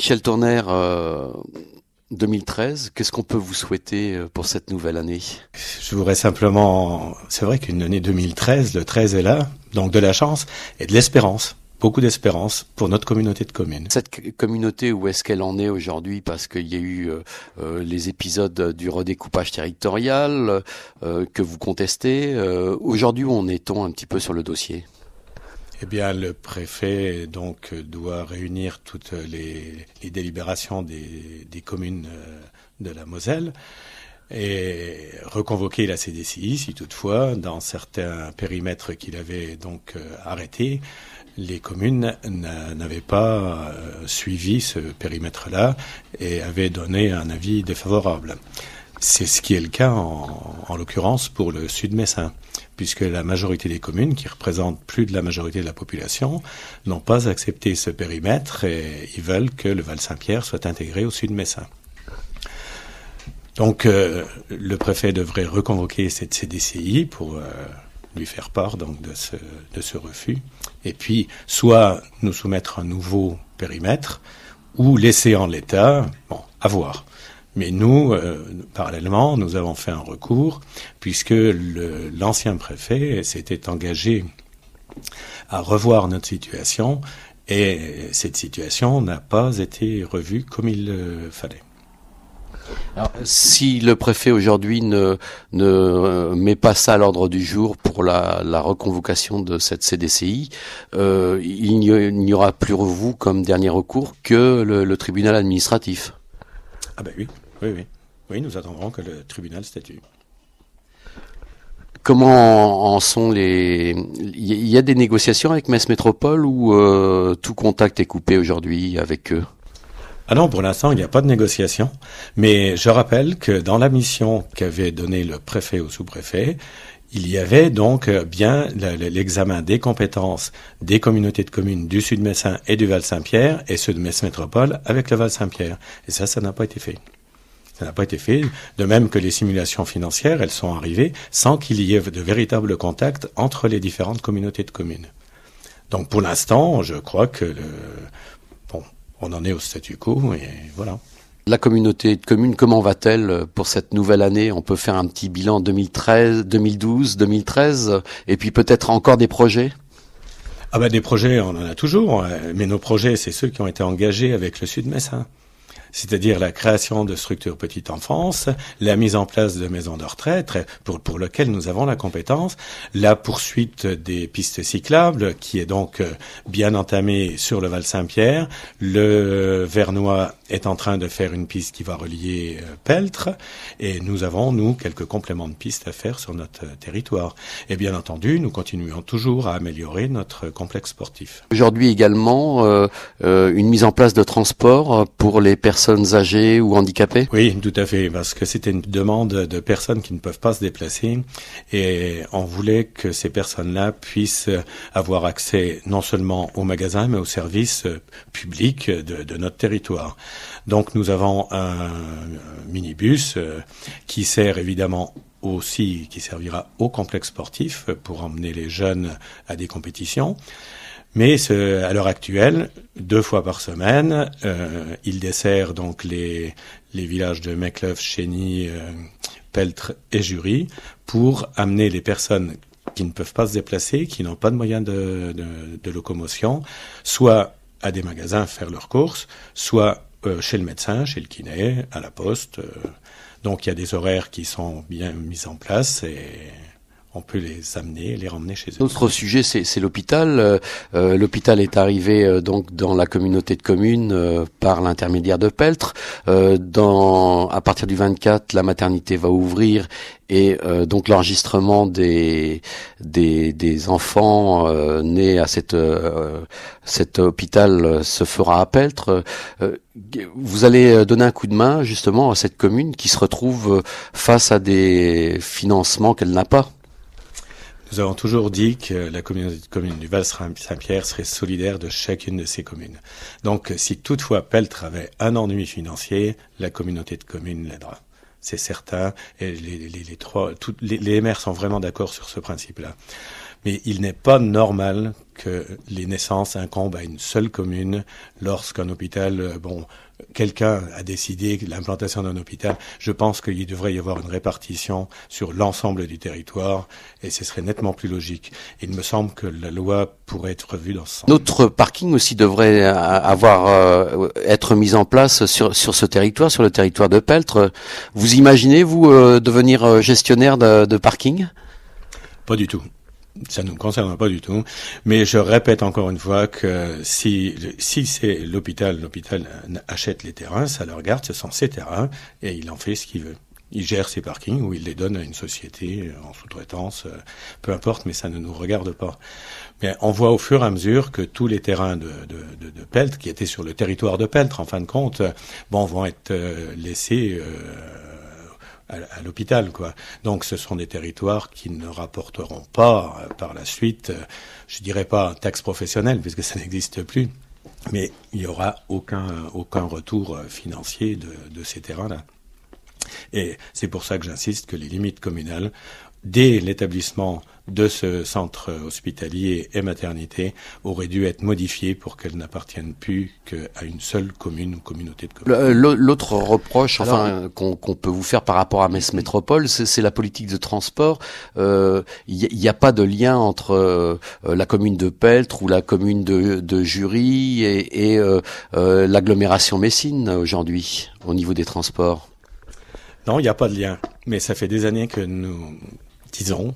Michel Tournaire, euh, 2013, qu'est-ce qu'on peut vous souhaiter euh, pour cette nouvelle année Je voudrais simplement, c'est vrai qu'une année 2013, le 13 est là, donc de la chance et de l'espérance beaucoup d'espérance pour notre communauté de communes. Cette communauté, où est-ce qu'elle en est aujourd'hui Parce qu'il y a eu euh, les épisodes du redécoupage territorial que vous contestez. aujourd'hui, où en est-on un petit peu sur le dossier eh bien, le préfet donc doit réunir toutes les, délibérations des, des, communes euh, de la Moselle et reconvoquer la CDCI si toutefois, dans certains périmètres qu'il avait donc euh, arrêtés, les communes n'avaient pas euh, suivi ce périmètre-là et avaient donné un avis défavorable. C'est ce qui est le cas en, l'occurrence pour le Sud Messin, puisque la majorité des communes, qui représentent plus de la majorité de la population, n'ont pas accepté ce périmètre et ils veulent que le Val-Saint-Pierre soit intégré au Sud Messin. Donc euh, le préfet devrait reconvoquer cette CDCI pour euh, lui faire part donc de ce, de ce refus et puis soit nous soumettre un nouveau périmètre ou laisser en l'état, bon, à voir. Mais nous, euh, parallèlement, nous avons fait un recours, puisque l'ancien préfet s'était engagé à revoir notre situation, et cette situation n'a pas été revue comme il fallait. si le préfet aujourd'hui ne, euh, met pas ça à l'ordre du jour pour la, reconvocation de cette CDCI, euh, il n'y aura plus vous comme dernier recours que le tribunal administratif. Ah ben oui. Oui, oui. Oui, nous attendrons que le tribunal statue. Comment en sont les Il y a des négociations avec Metz Métropole ou euh, tout contact est coupé aujourd'hui avec eux ah non, pour l'instant, il n'y a pas de négociation. Mais je rappelle que dans la mission qu'avait donnée le préfet au sous-préfet, il y avait donc euh, bien l'examen des compétences des communautés de communes du Sud-Messin et du Val-Saint-Pierre et ceux de Metz Métropole avec le Val-Saint-Pierre. Et ça, ça n'a pas été fait. Ça n'a pas été fait. De même que les simulations financières, elles sont arrivées sans qu'il y ait de véritables contacts entre les différentes communautés de communes. Donc pour l'instant, je crois que bon, on en est au statu quo et voilà. La communauté de communes, comment va-t-elle pour cette nouvelle année On peut faire un petit bilan 2013, 2012, 2013, et puis peut-être encore des projets Ah ben des projets, on en a toujours, hein. mais nos projets, c'est ceux qui ont été engagés avec le Sud Messin c'est-à-dire la création de structures petite enfance, la mise en place de maisons de retraite pour, pour lequel nous avons la compétence, la poursuite des pistes cyclables qui est donc euh, bien entamée sur le Val-Saint-Pierre, le Vernois est en train de faire une piste qui va relier euh, Peltre et nous avons nous quelques compléments de pistes à faire sur notre euh, territoire. Et bien entendu, nous continuons toujours à améliorer notre complexe sportif. Aujourd'hui également une mise en place de transport pour les personnes âgées ou handicapées Oui, tout à fait, parce que c'était une demande de personnes qui ne peuvent pas se déplacer et on voulait que ces personnes-là puissent avoir accès non seulement aux magasins mais aux services publics de, de notre territoire. Donc nous avons un minibus euh, qui sert évidemment aussi qui servira au complexe sportif pour emmener les jeunes à des compétitions. Mais ce, à l'heure actuelle, deux fois par semaine, euh, il dessert donc les, les villages de Mecleuf, Chény, euh, Peltre et Jury pour amener les personnes qui ne peuvent pas se déplacer, qui n'ont pas de moyens de, de, de, locomotion, soit à des magasins faire leurs courses, soit euh, chez le médecin, chez le kiné, à la poste. Euh. donc il y a des horaires qui sont bien mis en place et on peut les amener, les ramener chez eux. autre sujet, c'est l'hôpital. Euh, euh, l'hôpital est arrivé euh, donc dans la communauté de communes par l'intermédiaire de Peltre. dans, à partir du 24, la maternité va ouvrir et donc l'enregistrement des, des, enfants nés à cette cet hôpital se fera à Peltre. vous allez donner un coup de main justement à cette commune qui se retrouve face à des financements qu'elle n'a pas. Nous avons toujours dit que la communauté de communes du Val-Saint-Pierre serait solidaire de chacune de ces communes. Donc, si toutefois Peltre avait un ennui financier, la communauté de communes l'aidera. C'est certain, et les, trois, les maires sont vraiment d'accord sur ce principe-là. Mais il n'est pas normal que les naissances incombent à une seule commune lorsqu'un hôpital, euh, bon, quelqu'un a décidé l'implantation d'un hôpital, je pense qu'il devrait y avoir une répartition sur l'ensemble du territoire et ce serait nettement plus logique. Il me semble que la loi pourrait être revue dans ce sens. Notre parking aussi devrait avoir euh, être mis en place sur ce territoire, sur le territoire de Peltre. Vous imaginez vous euh, devenir euh, gestionnaire de parking Pas du tout ça ne nous concerne pas du tout. Mais je répète encore une fois que si, si c'est l'hôpital, l'hôpital euh, achète les terrains, ça le regarde, ce sont ses terrains, et il en fait ce qu'il veut. Il gère ses parkings ou il les donne à une société euh, en sous-traitance, euh, peu importe, mais ça ne nous regarde pas. Mais on voit au fur et à mesure que tous les terrains de, de, de, de qui étaient sur le territoire de Peltre en fin de compte, bon, vont être laissés à l'hôpital, quoi. Donc, ce sont des territoires qui ne rapporteront pas euh, par la suite, euh, je dirais pas taxe professionnelle, puisque ça n'existe plus, mais il y aura aucun, aucun retour euh, financier de, de ces terrains-là. Et c'est pour ça que j'insiste que les limites communales, dès l'établissement de ce centre hospitalier et maternité auraient dû être modifiées pour qu'elles n'appartiennent plus qu'à une seule commune ou communauté de communes. L'autre reproche enfin, euh, qu'on peut vous faire par rapport à Metz Métropole, c'est la politique de transport. Il euh, n'y a, pas de lien entre euh, la commune de Peltre ou la commune de, Jury et, l'agglomération Messine aujourd'hui au niveau des transports. Non, il n'y a pas de lien. Mais ça fait des années que nous disons,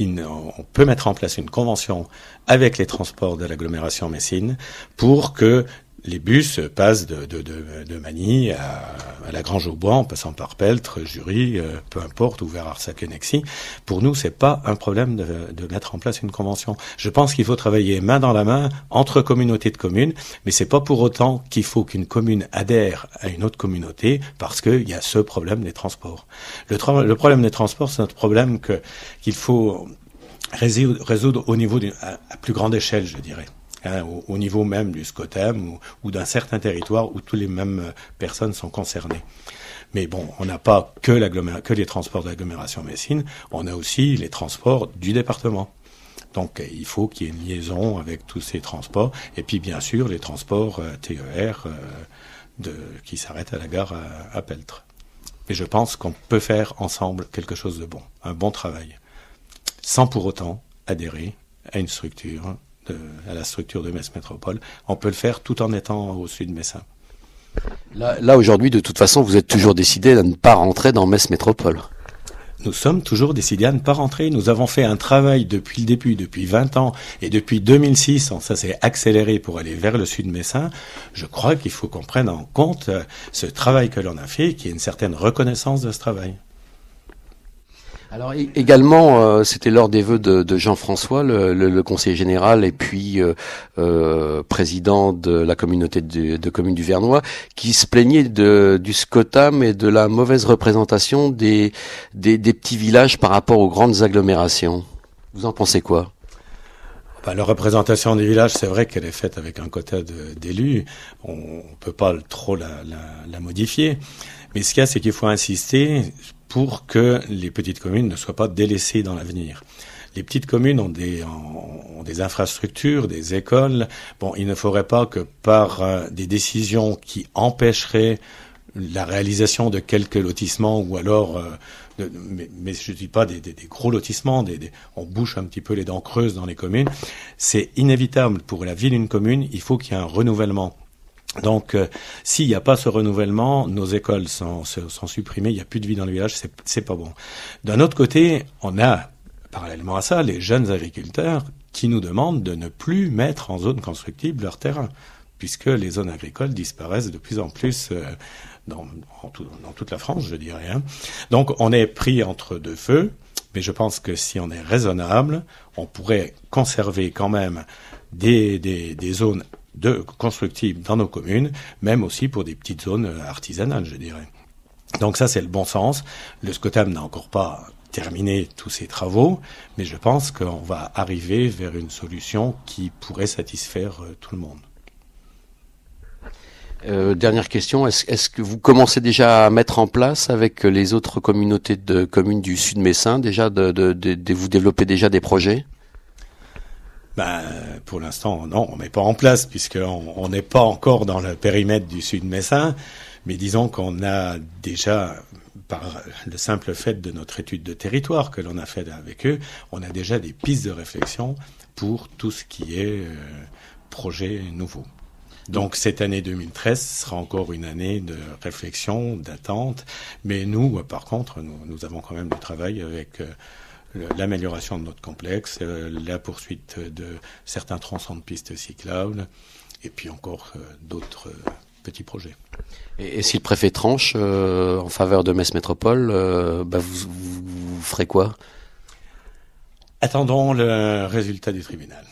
on peut mettre en place une convention avec les transports de l'agglomération Messine pour que les bus passent de, de, Manille à, la Grange au Bois, en passant par Peltre, Jury, euh, peu importe, ou vers arsac nexy Pour nous, c'est pas un problème de, mettre en place une convention. Je pense qu'il faut travailler main dans la main entre communautés de communes, mais c'est pas pour autant qu'il faut qu'une commune adhère à une autre communauté parce qu'il y a ce problème des transports. Le, le problème des transports, c'est notre problème que qu'il faut résoudre, au niveau à plus grande échelle, je dirais. Hein, au, niveau même du Scotem ou, d'un certain territoire où toutes les mêmes euh, personnes sont concernées. Mais bon, on n'a pas que, les transports de l'agglomération Messine, on a aussi les transports du département. Donc il faut qu'il y ait une liaison avec tous ces transports, et puis bien sûr les transports euh, TER euh, qui s'arrêtent à la gare à, à Peltre. Et je pense qu'on peut faire ensemble quelque chose de bon, un bon travail, sans pour autant adhérer à une structure euh, à la structure de Metz Métropole. On peut le faire tout en étant au sud messin. Là, là aujourd'hui, de toute façon, vous êtes toujours décidé à ne pas rentrer dans Metz Métropole. Nous sommes toujours décidés à ne pas rentrer. Nous avons fait un travail depuis le début, depuis 20 ans et depuis 2006, ça s'est accéléré pour aller vers le sud messin. Je crois qu'il faut qu'on prenne en compte euh, ce travail que l'on a fait, qu'il y ait une certaine reconnaissance de ce travail. Alors également, euh, c'était lors des vœux de, Jean-François, le, le, conseiller général et puis euh, euh, président de la communauté de, communes du Vernois, qui se plaignait de, du scotam et de la mauvaise représentation des, des, petits villages par rapport aux grandes agglomérations. Vous en pensez quoi bah, la représentation des villages, c'est vrai qu'elle est faite avec un quota d'élus. On ne peut pas trop la, la modifier. Mais ce qu'il y a, c'est qu'il faut insister, pour que les petites communes ne soient pas délaissées dans l'avenir. Les petites communes ont des, infrastructures, des écoles. Bon, il ne faudrait pas que par euh, des décisions qui empêcheraient la réalisation de quelques lotissements ou alors, euh, mais, je ne dis pas des, gros lotissements, on bouche un petit peu les dents creuses dans les communes. C'est inévitable pour la ville, d'une commune, il faut qu'il y ait un renouvellement. Donc, euh, s'il n'y a pas ce renouvellement, nos écoles sont, sont supprimées, il n'y a plus de vie dans le village, c'est pas bon. D'un autre côté, on a, parallèlement à ça, les jeunes agriculteurs qui nous demandent de ne plus mettre en zone constructible leur terrain, puisque les zones agricoles disparaissent de plus en plus euh, dans, toute la France, je dirais. Hein. Donc, on est pris entre deux feux, mais je pense que si on est raisonnable, on pourrait conserver quand même des zones constructibles dans nos communes, même aussi pour des petites zones euh, artisanales, je dirais. Donc ça, c'est le bon sens. Le SCOTAM n'a encore pas terminé tous ses travaux, mais je pense qu'on va arriver vers une solution qui pourrait satisfaire euh, tout le monde. Euh, dernière question, est-ce que vous commencez déjà à mettre en place avec les autres communautés de communes du Sud Messin déjà de, de vous développer déjà des projets ben, Pour l'instant, non, on met pas en place, puisqu'on n'est pas encore dans le périmètre du Sud Messin, mais disons qu'on a déjà par le simple fait de notre étude de territoire que l'on a faite avec eux, on a déjà des pistes de réflexion pour tout ce qui est euh, projet nouveau. Donc cette année 2013 sera encore une année de réflexion, d'attente, mais nous, par contre, nous, avons quand même du travail avec... Euh, l'amélioration de notre complexe, euh, la poursuite de certains tronçons de pistes cyclables, et puis encore euh, d'autres euh, petits projets. Et, si le préfet tranche en faveur de Metz Métropole, bah, vous, vous ferez quoi Attendons le résultat du tribunal.